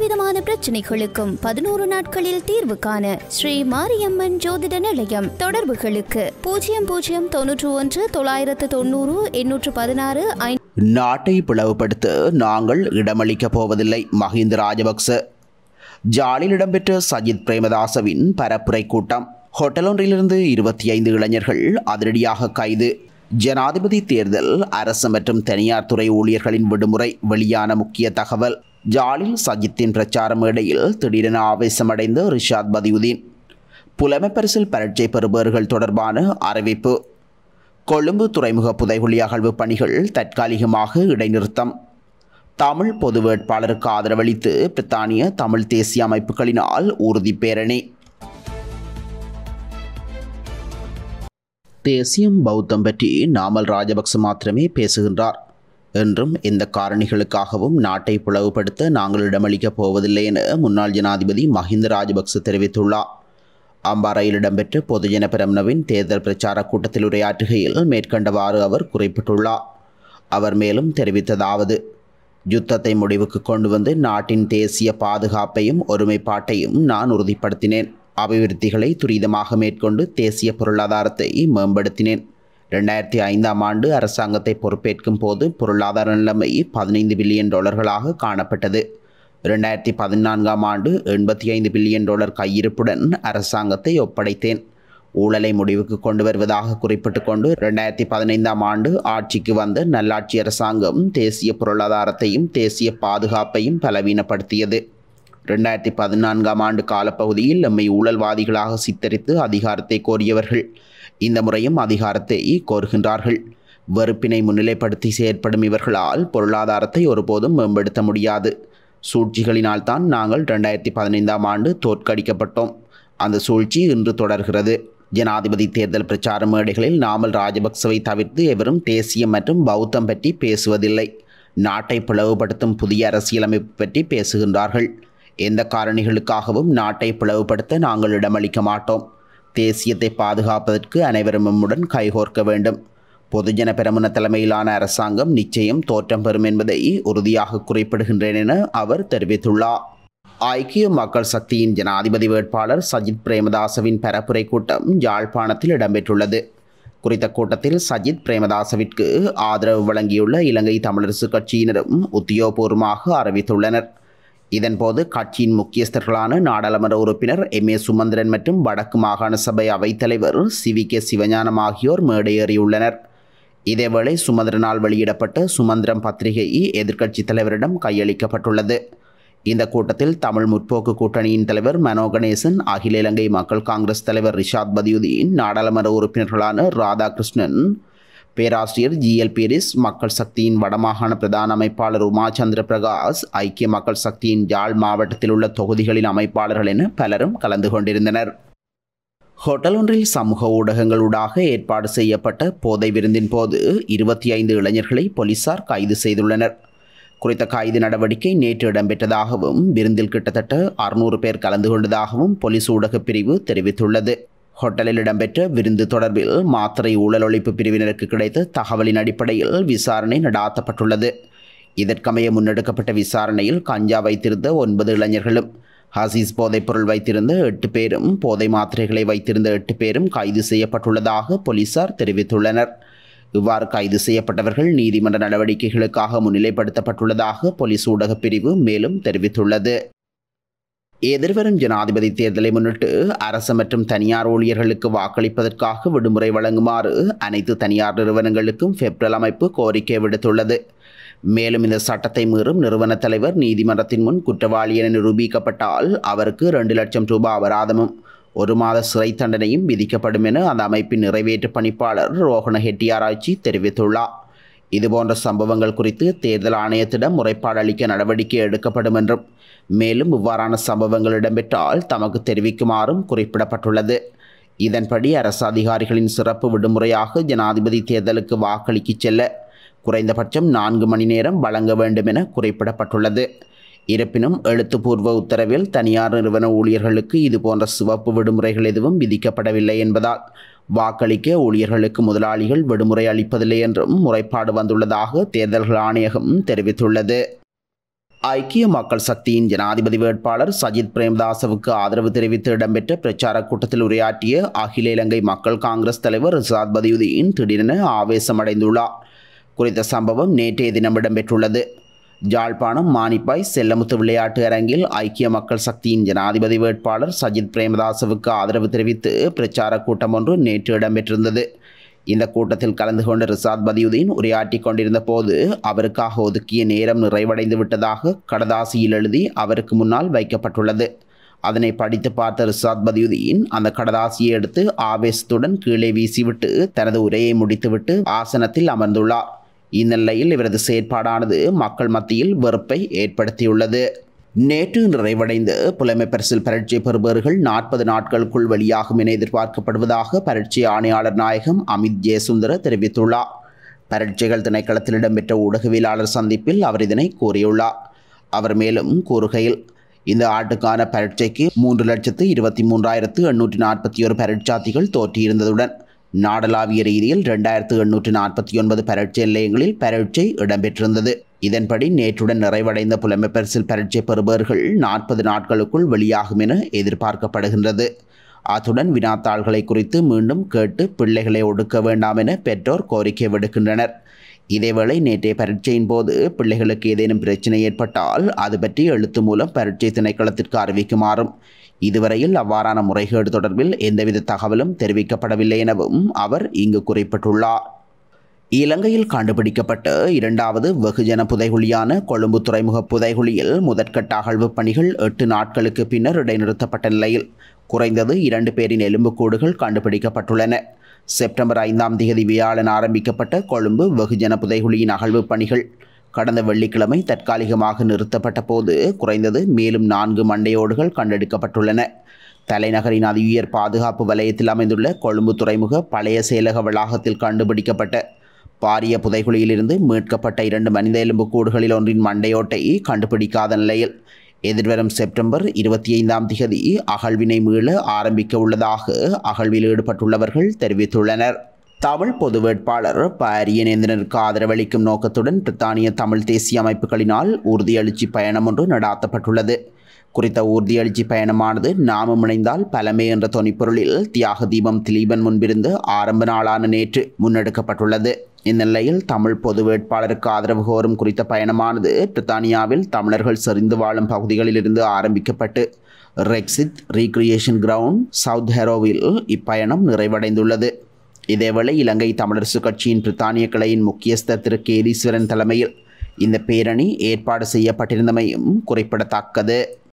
விதமான பிரச்சனைகளுக்கும் பதினோரு நாட்களில் தீர்வு காண ஸ்ரீ மாரியம்மன் ஜோதிட நிலையம் தொடர்புகளுக்கு பூஜ்ஜியம் பூஜ்ஜியம் தொன்னூற்று ஒன்று தொள்ளாயிரத்து தொண்ணூறு எண்ணூற்று பதினாறு நாட்டை பிளவுபடுத்த நாங்கள் இடமளிக்கப் போவதில்லை மஹிந்த ராஜபக்ச ஜாலில் இடம்பெற்ற சஜித் பிரேமதாசவின் பரப்புரை கூட்டம் ஹோட்டல் ஒன்றிலிருந்து இருபத்தி ஐந்து இளைஞர்கள் அதிரடியாக கைது ஜனாதிபதி தேர்தல் அரசு மற்றும் தனியார் துறை ஊழியர்களின் விடுமுறை வெளியான முக்கிய தகவல் ஜாலில் சஜித்தின் பிரச்சாரம் இடையில் திடீரென ஆவேசமடைந்த ரிஷாத் பதியுதீன் புலமை பரிசில் பரீட்சை பெறுபவர்கள் தொடர்பான அறிவிப்பு கொழும்பு துறைமுக புதைகுழி அகழ்வு பணிகள் தற்காலிகமாக இடைநிறுத்தம் தமிழ் பொது வேட்பாளருக்கு ஆதரவளித்து பிரித்தானிய தமிழ் தேசிய அமைப்புகளினால் உறுதி பேரணி தேசியம் பௌத்தம் பற்றி நாமல் ராஜபக்ச மாத்திரமே பேசுகின்றார் என்றும் இந்த காரணிகளுக்காகவும் நாட்டை பிளவுபடுத்த நாங்கள் இடமளிக்கப் போவதில்லை என முன்னாள் ஜனாதிபதி மஹிந்த ராஜபக்ச தெரிவித்துள்ளார் அம்பாறையில் இடம்பெற்ற பொதுஜன பிரம்னவின் தேர்தல் பிரச்சார கூட்டத்தில் உரையாற்றுகையில் மேற்கண்டவாறு அவர் குறிப்பிட்டுள்ளார் அவர் மேலும் தெரிவித்ததாவது யுத்தத்தை முடிவுக்கு கொண்டு வந்து நாட்டின் தேசிய பாதுகாப்பையும் ஒருமைப்பாட்டையும் நான் உறுதிப்படுத்தினேன் அபிவிருத்திகளை துரிதமாக மேற்கொண்டு தேசிய பொருளாதாரத்தை மேம்படுத்தினேன் ரெண்டாயிரத்தி ஐந்தாம் ஆண்டு அரசாங்கத்தை பொறுப்பேற்கும் போது பொருளாதார நிலைமை பதினைந்து பில்லியன் டாலர்களாக காணப்பட்டது ரெண்டாயிரத்தி பதினான்காம் ஆண்டு எண்பத்தி ஐந்து பில்லியன் டாலர் கையிருப்புடன் அரசாங்கத்தை ஒப்படைத்தேன் ஊழலை முடிவுக்கு கொண்டு வருவதாக குறிப்பிட்டு கொண்டு ரெண்டாயிரத்தி பதினைந்தாம் ஆண்டு ஆட்சிக்கு வந்த நல்லாட்சி அரசாங்கம் தேசிய பொருளாதாரத்தையும் தேசிய பாதுகாப்பையும் பலவீனப்படுத்தியது ரெண்டாயிரத்தி பதினான்காம் ஆண்டு காலப்பகுதியில் நம்மை ஊழல்வாதிகளாக சித்தரித்து அதிகாரத்தை கோரியவர்கள் இந்த முறையும் அதிகாரத்தை கோருகின்றார்கள் வெறுப்பினை முன்னிலைப்படுத்தி செயற்படும் இவர்களால் பொருளாதாரத்தை ஒருபோதும் மேம்படுத்த முடியாது சூழ்ச்சிகளினால் தான் நாங்கள் ரெண்டாயிரத்தி பதினைந்தாம் ஆண்டு தோற்கடிக்கப்பட்டோம் அந்த சூழ்ச்சி இன்று தொடர்கிறது ஜனாதிபதி தேர்தல் பிரச்சார மேடைகளில் நாமல் ராஜபக்சவை தவிர்த்து எவரும் தேசியம் மற்றும் பௌத்தம் பற்றி பேசுவதில்லை நாட்டை பிளவுபடுத்தும் புதிய அரசியலமைப்பு பற்றி பேசுகின்றார்கள் எந்த காரணிகளுக்காகவும் நாட்டை பிளவுபடுத்த நாங்கள் இடமளிக்க மாட்டோம் தேசியத்தை பாதுகாப்பதற்கு அனைவரும் நம்முடன் கைகோர்க்க வேண்டும் பொதுஜன பெருமன தலைமையிலான அரசாங்கம் நிச்சயம் தோற்றம் பெறும் என்பதை உறுதியாக குறிப்பிடுகின்றேன் என அவர் தெரிவித்துள்ளார் ஐக்கிய மக்கள் சக்தியின் ஜனாதிபதி வேட்பாளர் சஜித் பிரேமதாசவின் பரப்புரை கூட்டம் யாழ்ப்பாணத்தில் இடம்பெற்றுள்ளது குறித்த கூட்டத்தில் சஜித் பிரேமதாசவிற்கு ஆதரவு வழங்கியுள்ள இலங்கை தமிழரசு கட்சியினரும் உத்தியோகபூர்வமாக அறிவித்துள்ளனர் இதன்போது கட்சியின் முக்கியஸ்தர்களான நாடாளுமன்ற உறுப்பினர் எம் ஏ சுமந்திரன் மற்றும் வடக்கு மாகாண சபை அவைத்தலைவர் சி வி கே சிவஞானம் ஆகியோர் மேடையேறியுள்ளனர் இதேவேளை சுமந்திரனால் வெளியிடப்பட்ட சுமந்திரம் பத்திரிகை எதிர்க்கட்சித் தலைவரிடம் கையளிக்கப்பட்டுள்ளது இந்த கூட்டத்தில் தமிழ் முற்போக்கு கூட்டணியின் தலைவர் மனோ கணேசன் அகில இலங்கை மக்கள் காங்கிரஸ் தலைவர் ரிஷாத் பதியுதீன் நாடாளுமன்ற உறுப்பினர்களான ராதாகிருஷ்ணன் பேராசிரியர் எல் பேரிஸ் மக்கள் சக்தியின் வடமாகாண பிரதான அமைப்பாளர் உமாச்சந்திர பிரகாஷ் ஐக்கிய மக்கள் சக்தியின் ஜாழ் மாவட்டத்தில் உள்ள தொகுதிகளின் அமைப்பாளர்கள் என பலரும் கலந்து கொண்டிருந்தனர் ஹோட்டல் ஒன்றில் சமூக ஊடகங்களூடாக ஏற்பாடு செய்யப்பட்ட போதை விருந்தின் போது இருபத்தி ஐந்து இளைஞர்களை போலீசார் கைது செய்துள்ளனர் குறித்த கைது நடவடிக்கை நேற்று இடம்பெற்றதாகவும் விருந்தில் கிட்டத்தட்ட அறுநூறு பேர் கலந்து கொண்டதாகவும் போலீஸ் ஊடகப் பிரிவு தெரிவித்துள்ளது ஹோட்டலில் இடம்பெற்ற விருந்து தொடர்பில் மாத்திரை ஊழல் ஒழிப்பு பிரிவினருக்கு கிடைத்த தகவலின் அடிப்படையில் விசாரணை நடாத்தப்பட்டுள்ளது இதற்கமைய முன்னெடுக்கப்பட்ட விசாரணையில் கஞ்சா வைத்திருந்த ஒன்பது இளைஞர்களும் ஹசீஸ் போதைப் பொருள் வைத்திருந்த எட்டு பேரும் போதை மாத்திரைகளை வைத்திருந்த எட்டு பேரும் கைது செய்யப்பட்டுள்ளதாக போலீசார் தெரிவித்துள்ளனர் இவ்வாறு கைது செய்யப்பட்டவர்கள் நீதிமன்ற நடவடிக்கைகளுக்காக முன்னிலைப்படுத்தப்பட்டுள்ளதாக போலீஸ் ஊடகப் பிரிவு மேலும் தெரிவித்துள்ளது எதிர்வரும் ஜனாதிபதி தேர்தலை முன்னிட்டு அரசு மற்றும் தனியார் ஊழியர்களுக்கு வாக்களிப்பதற்காக விடுமுறை வழங்குமாறு அனைத்து தனியார் நிறுவனங்களுக்கும் பெப்ரல் அமைப்பு கோரிக்கை விடுத்துள்ளது மேலும் இந்த சட்டத்தை மீறும் நிறுவன தலைவர் நீதிமன்றத்தின் முன் குற்றவாளி என நிரூபிக்கப்பட்டால் அவருக்கு இரண்டு லட்சம் ரூபாய் அபராதமும் ஒரு மாத சிறை தண்டனையும் விதிக்கப்படும் என அந்த அமைப்பின் நிறைவேற்று பணிப்பாளர் ரோஹண ஹெட்டியாராய்ச்சி தெரிவித்துள்ளார் இதுபோன்ற சம்பவங்கள் குறித்து தேர்தல் ஆணையத்திடம் முறைப்பாடு அளிக்க நடவடிக்கை எடுக்கப்படும் என்றும் மேலும் இவ்வாறான சம்பவங்கள் இடம்பெற்றால் தமக்கு தெரிவிக்குமாறும் குறிப்பிடப்பட்டுள்ளது இதன்படி அரசு அதிகாரிகளின் சிறப்பு விடுமுறையாக ஜனாதிபதி தேர்தலுக்கு வாக்களிக்கச் செல்ல குறைந்தபட்சம் நான்கு மணி நேரம் வழங்க வேண்டும் என குறிப்பிடப்பட்டுள்ளது இருப்பினும் எழுத்துப்பூர்வ உத்தரவில் தனியார் நிறுவன ஊழியர்களுக்கு இதுபோன்ற சிவப்பு விடுமுறைகள் எதுவும் விதிக்கப்படவில்லை என்பதால் வாக்களிக்க ஊழியர்களுக்கு முதலாளிகள் விடுமுறை அளிப்பதில்லை என்றும் முறைப்பாடு வந்துள்ளதாக தேர்தல்கள் ஆணையகம் தெரிவித்துள்ளது ஐக்கிய மக்கள் சக்தியின் ஜனாதிபதி வேட்பாளர் சஜித் பிரேம்தாசவுக்கு ஆதரவு தெரிவித்து இடம்பெற்ற பிரச்சாரக் கூட்டத்தில் உரையாற்றிய அகில இலங்கை மக்கள் காங்கிரஸ் தலைவர் ரிசாத் பதியுதீன் திடீரென ஆவேசமடைந்துள்ளார் குறித்த சம்பவம் நேற்றைய தினம் இடம்பெற்றுள்ளது ஜாழ்ப்பாணம் மானிப்பாய் செல்லமுத்து விளையாட்டு அரங்கில் ஐக்கிய மக்கள் சக்தியின் ஜனாதிபதி வேட்பாளர் சஜித் பிரேமதாசவுக்கு ஆதரவு தெரிவித்து பிரச்சார கூட்டம் ஒன்று நேற்று இடம்பெற்றிருந்தது இந்த கூட்டத்தில் கலந்து கொண்ட ரிசாத் பதியுதீன் உரையாற்றி கொண்டிருந்த போது அவருக்காக ஒதுக்கிய நேரம் நிறைவடைந்து விட்டதாக கடதாசியில் எழுதி அவருக்கு முன்னால் வைக்கப்பட்டுள்ளது அதனை படித்து பார்த்த ரிசாத் பதியுதீன் அந்த கடதாசியை எடுத்து ஆவேசத்துடன் கீழே வீசிவிட்டு தனது உரையை முடித்துவிட்டு ஆசனத்தில் அமர்ந்துள்ளார் இந்நிலையில் இவரது செயற்பாடானது மக்கள் மத்தியில் வெறுப்பை ஏற்படுத்தியுள்ளது நேற்று நிறைவடைந்த புலமை பரிசில் பரீட்சை பெறுபவர்கள் நாற்பது நாட்களுக்குள் வெளியாகும் என எதிர்பார்க்கப்படுவதாக பரீட்சை ஆணையாளர் நாயகம் அமித் ஜெயசுந்தர தெரிவித்துள்ளார் பரீட்சைகள் திணைக்களத்தில் இடம்பெற்ற ஊடகவியலாளர் சந்திப்பில் அவர் இதனை கூறியுள்ளார் அவர் மேலும் கூறுகையில் இந்த ஆண்டுக்கான பரீட்சைக்கு மூன்று லட்சத்து இருபத்தி மூன்றாயிரத்து எண்ணூற்றி நாற்பத்தி ஒரு பரீட்சார்த்திகள் தோற்றியிருந்ததுடன் நாடளாவிய ரீதியில் இரண்டாயிரத்து எண்ணூற்று நாற்பத்தி ஒன்பது பரட்சை நிலையங்களில் பரட்சை இடம்பெற்றிருந்தது இதன்படி நேற்றுடன் நிறைவடைந்த புலமைப்பரிசில் பரட்சை பெறுபவர்கள் நாற்பது நாட்களுக்குள் வெளியாகும் என எதிர்பார்க்கப்படுகின்றது அத்துடன் வினாத்தாள்களை குறித்து மீண்டும் கேட்டு பிள்ளைகளை ஒடுக்க வேண்டாம் என பெற்றோர் கோரிக்கை விடுக்கின்றனர் இதேவேளை நேற்றைய பரீட்சையின் போது பிள்ளைகளுக்கு ஏதேனும் பிரச்சனை ஏற்பட்டால் அது பற்றி எழுத்து மூலம் பரீட்சை திணைக்களத்திற்கு அறிவிக்குமாறும் இதுவரையில் அவ்வாறான முறைகேடு தொடர்பில் எந்தவித தகவலும் தெரிவிக்கப்படவில்லை எனவும் அவர் இங்கு குறிப்பிட்டுள்ளார் இலங்கையில் கண்டுபிடிக்கப்பட்ட இரண்டாவது வெகுஜன புதைகுழியான கொழும்பு துறைமுக புதைகுழியில் முதற்கட்ட அகழ்வு பணிகள் எட்டு நாட்களுக்கு பின்னர் இடைநிறுத்தப்பட்ட நிலையில் குறைந்தது இரண்டு பேரின் எலும்புக்கூடுகள் கண்டுபிடிக்கப்பட்டுள்ளன செப்டம்பர் ஐந்தாம் தேதி வியாழன் ஆரம்பிக்கப்பட்ட கொழும்பு வெகுஜன புதைகுழியின் அகழ்வு பணிகள் கடந்த வெள்ளிக்கிழமை தற்காலிகமாக நிறுத்தப்பட்ட போது குறைந்தது மேலும் நான்கு மண்டையோடுகள் கண்டெடுக்கப்பட்டுள்ளன தலைநகரின் அதி உயர் பாதுகாப்பு வலயத்தில் அமைந்துள்ள கொழும்பு துறைமுக பழைய செயலக வளாகத்தில் கண்டுபிடிக்கப்பட்ட பாரிய புதைகுழியிலிருந்து மீட்கப்பட்ட இரண்டு மனித எலும்பு கூடுகளில் ஒன்றின் மண்டையோட்டை கண்டுபிடிக்காத நிலையில் எதிர்வரும் செப்டம்பர் இருபத்தி ஐந்தாம் திகதி அகழ்வினை மீள ஆரம்பிக்க உள்ளதாக அகழ்வில் ஈடுபட்டுள்ளவர்கள் தெரிவித்துள்ளனர் தமிழ் பொது வேட்பாளர் பாரியநேந்திரனுக்கு ஆதரவளிக்கும் நோக்கத்துடன் பிரித்தானிய தமிழ் தேசிய அமைப்புகளினால் உறுதியளிச்சி பயணம் ஒன்று நடாத்தப்பட்டுள்ளது குறித்த ஊர்தியளிச்சி பயணமானது நாமும் இணைந்தால் பலமே என்ற தொனிப்பொருளில் தியாக தீபம் திலீபன் முன்பிருந்து ஆரம்ப நாளான நேற்று முன்னெடுக்கப்பட்டுள்ளது இந்நிலையில் தமிழ் பொது வேட்பாளருக்கு ஆதரவு கோரும் குறித்த பயணமானது பிரித்தானியாவில் தமிழர்கள் செறிந்து வாழும் பகுதிகளிலிருந்து ஆரம்பிக்கப்பட்டு ரெக்ஸித் ரீக்ரியேஷன் கிரவுண்ட் சவுத் ஹெரோவில் இப்பயணம் நிறைவடைந்துள்ளது இதேவேளை இலங்கை தமிழரசு கட்சியின் பிரித்தானிய கிளையின் முக்கியஸ்தர் திரு கேதீஸ்வரன் தலைமையில் இந்த பேரணி ஏற்பாடு செய்யப்பட்டிருந்தமையும் குறிப்பிடத்தக்கது